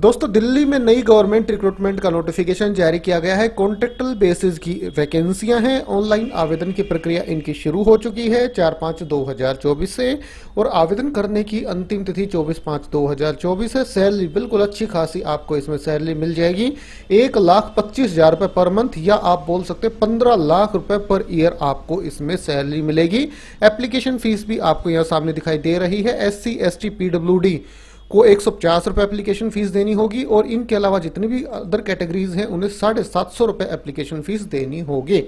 दोस्तों दिल्ली में नई गवर्नमेंट रिक्रूटमेंट का नोटिफिकेशन जारी किया गया है कॉन्ट्रेक्टल बेसिस की वैकेंसियां हैं ऑनलाइन आवेदन की प्रक्रिया इनकी शुरू हो चुकी है चार पाँच दो हजार चौबीस से और आवेदन करने की अंतिम तिथि चौबीस पाँच दो हजार चौबीस है सैलरी बिल्कुल अच्छी खासी आपको इसमें सैलरी मिल जाएगी एक लाख पच्चीस हजार रुपये पर मंथ या आप बोल सकते पंद्रह लाख रुपये पर ईयर आपको इसमें सैलरी मिलेगी एप्लीकेशन फीस भी आपको यहाँ सामने दिखाई दे रही है S C S T P W D को एक सौ पचास एप्लीकेशन फ़ीस देनी होगी और इनके अलावा जितनी भी अदर कैटेगरीज हैं उन्हें साढ़े सात सौ रुपये एप्लीकेशन फ़ीस देनी होगी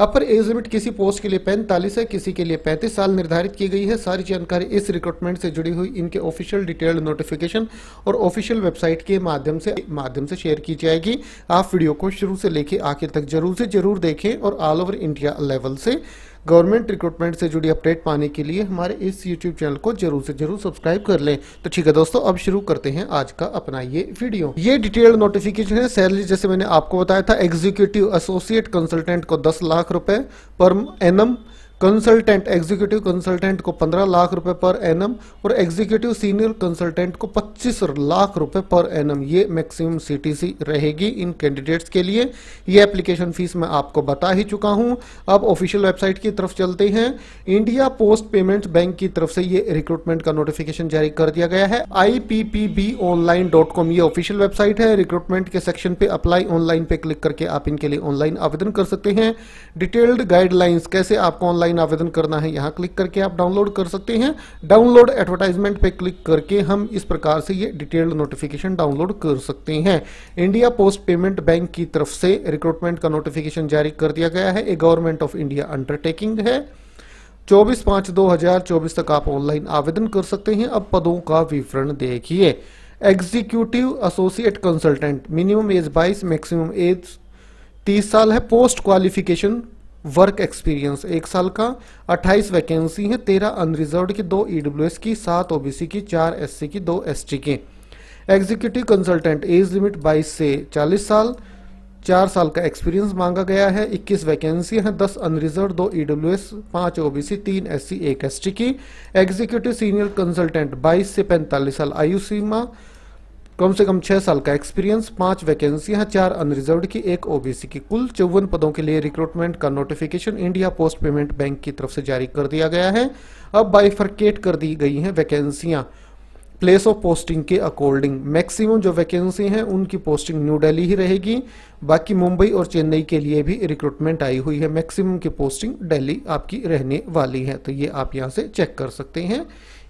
अपर एज लिमिट किसी पोस्ट के लिए पैंतालीस है किसी के लिए पैंतीस साल निर्धारित की गई है सारी जानकारी इस रिक्रूटमेंट से जुड़ी हुई इनके ऑफिशियल डिटेल्ड नोटिफिकेशन और ऑफिशियल वेबसाइट के माध्यम से माध्यम से शेयर की जाएगी आप वीडियो को शुरू से लेके आखिर तक जरूर से जरूर देखें और ऑल ओवर इंडिया लेवल से गवर्नमेंट रिक्रूटमेंट से जुड़ी अपडेट पाने के लिए हमारे इस यूट्यूब चैनल को जरूर से जरूर सब्सक्राइब कर लें तो ठीक है दोस्तों अब शुरू करते हैं आज का अपना ये वीडियो ये डिटेल्ड नोटिफिकेशन है सैलरी जैसे मैंने आपको बताया था एग्जीक्यूटिव एसोसिएट कंसल्टेंट को दस लाख रुपए per annum consultant executive consultant को 15 लाख रुपए पर एन और एग्जीक्यूटिव सीनियर कंसल्टेंट को 25 लाख रुपए पर एन ये मैक्सिमम सीटीसी रहेगी इन कैंडिडेट्स के लिए ये एप्लीकेशन फीस मैं आपको बता ही चुका हूं अब ऑफिशियल वेबसाइट की तरफ चलते हैं इंडिया पोस्ट पेमेंट बैंक की तरफ से ये रिक्रूटमेंट का नोटिफिकेशन जारी कर दिया गया है आई ये ऑफिशियल वेबसाइट है रिक्रूटमेंट के सेक्शन पे अप्लाई ऑनलाइन पे क्लिक करके आप इनके लिए ऑनलाइन आवेदन कर सकते हैं डिटेल्ड गाइडलाइंस कैसे आपको ऑनलाइन ऑनलाइन आवेदन करना है यहाँ क्लिक करके आप डाउनलोड कर सकते हैं डाउनलोड एडवर्टाइजमेंट पे क्लिक करके हम इस प्रकार से ये डिटेल्ड नोटिफिकेशन डाउनलोड कर सकते हैं इंडिया पोस्ट पेमेंट बैंक की तरफ से रिक्रूटमेंट का नोटिफिकेशन जारी कर दिया गया है ये गवर्नमेंट ऑफ इंडिया अंडरटेकिंग है 24 पाँच 2024 तक आप ऑनलाइन आवेदन कर सकते हैं अब पदों का विवरण देखिए executive associate consultant minimum age 22 maximum age 30 साल है पोस्ट क्वालिफिकेशन वर्क एक्सपीरियंस एक साल का 28 वैकेंसी है 13 अनरिजर्व की दो ई e की सात ओबीसी की चार एससी की दो एसटी की एग्जीक्यूटिव कंसल्टेंट एज लिमिट 22 से 40 साल चार साल का एक्सपीरियंस मांगा गया है 21 वैकेंसी है 10 अनरिजर्व दो ई डब्ल्यू एस पांच ओ बी सी तीन एस सी एक एस टी की एग्जीक्यूटिव सीनियर कंसल्टेंट 22 से 45 साल आयु सीमा कम से कम छह साल का एक्सपीरियंस पांच वैकेंसियां चार अनरिजर्व की एक ओबीसी की कुल चौवन पदों के लिए रिक्रूटमेंट का notification India post payment bank की तरफ से जारी कर दिया गया है अब बाइफरकेट कर दी गई हैं वैकेंसियां प्लेस ऑफ पोस्टिंग के अकॉर्डिंग मैक्सिमम जो वैकेंसी हैं उनकी पोस्टिंग न्यू दिल्ली ही रहेगी बाकी मुंबई और चेन्नई के लिए भी रिक्रूटमेंट आई हुई है मैक्सिमम की पोस्टिंग दिल्ली आपकी रहने वाली है तो ये आप यहाँ से चेक कर सकते हैं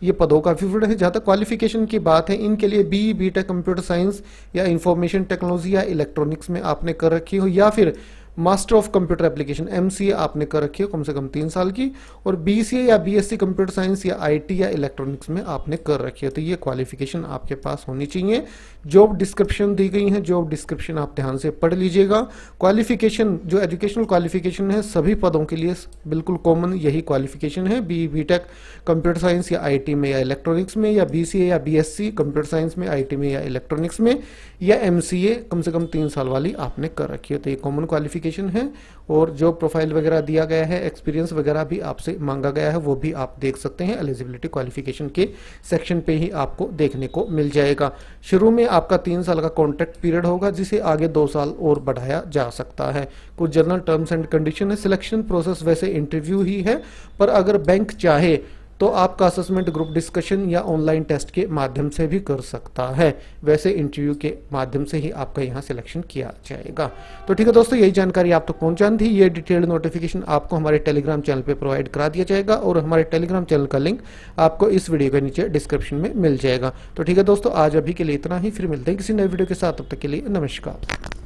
ये पदों काफ़ी फ्लूड है जहाँ तक क्वालिफिकेशन की बात है इनके लिए B B tech computer science या इंफॉर्मेशन टेक्नोलॉजी या इलेक्ट्रॉनिक्स में आपने कर रखी हो या फिर master of computer application M आपने कर रखी है कम से कम तीन साल की और बी या बी कंप्यूटर साइंस या आई या इलेक्ट्रॉनिक्स में आपने कर रखी है तो ये क्वालिफिकेशन आपके पास होनी चाहिए जॉब डिस्क्रिप्शन दी गई है जॉब डिस्क्रिप्शन आप ध्यान से पढ़ लीजिएगा क्वालिफिकेशन जो एजुकेशनल क्वालिफिकेशन है सभी पदों के लिए बिल्कुल कॉमन यही क्वालिफिकेशन है B B tech computer science या आई में या इलेक्ट्रॉनिक्स में या बी या बीएससी कंप्यूटर साइंस में आई में या इलेक्ट्रॉनिक्स में या एम कम से कम तीन साल वाली आपने कर रखी है तो ये कॉमन क्वालिफिकेशन क्वालिफिकेशन है और जो प्रोफाइल वगैरह दिया गया है एक्सपीरियंस वगैरह भी आपसे मांगा गया है वो भी आप देख सकते हैं एलिजिबिलिटी क्वालिफिकेशन के सेक्शन पे ही आपको देखने को मिल जाएगा शुरू में आपका तीन साल का कॉन्ट्रैक्ट पीरियड होगा जिसे आगे दो साल और बढ़ाया जा सकता है कुछ जनरल टर्म्स एंड कंडीशन है सिलेक्शन प्रोसेस वैसे इंटरव्यू ही है पर अगर बैंक चाहे तो आपका असेसमेंट ग्रुप डिस्कशन या ऑनलाइन टेस्ट के माध्यम से भी कर सकता है वैसे इंटरव्यू के माध्यम से ही आपका यहाँ सिलेक्शन किया जाएगा तो ठीक है दोस्तों यही जानकारी आप तक तो पहुँचानी थी ये डिटेल्ड नोटिफिकेशन आपको हमारे टेलीग्राम चैनल पर प्रोवाइड करा दिया जाएगा और हमारे टेलीग्राम चैनल का लिंक आपको इस वीडियो के नीचे डिस्क्रिप्शन में मिल जाएगा तो ठीक है दोस्तों आज अभी के लिए इतना ही फिर मिलते हैं किसी नए वीडियो के साथ अब तक के लिए नमस्कार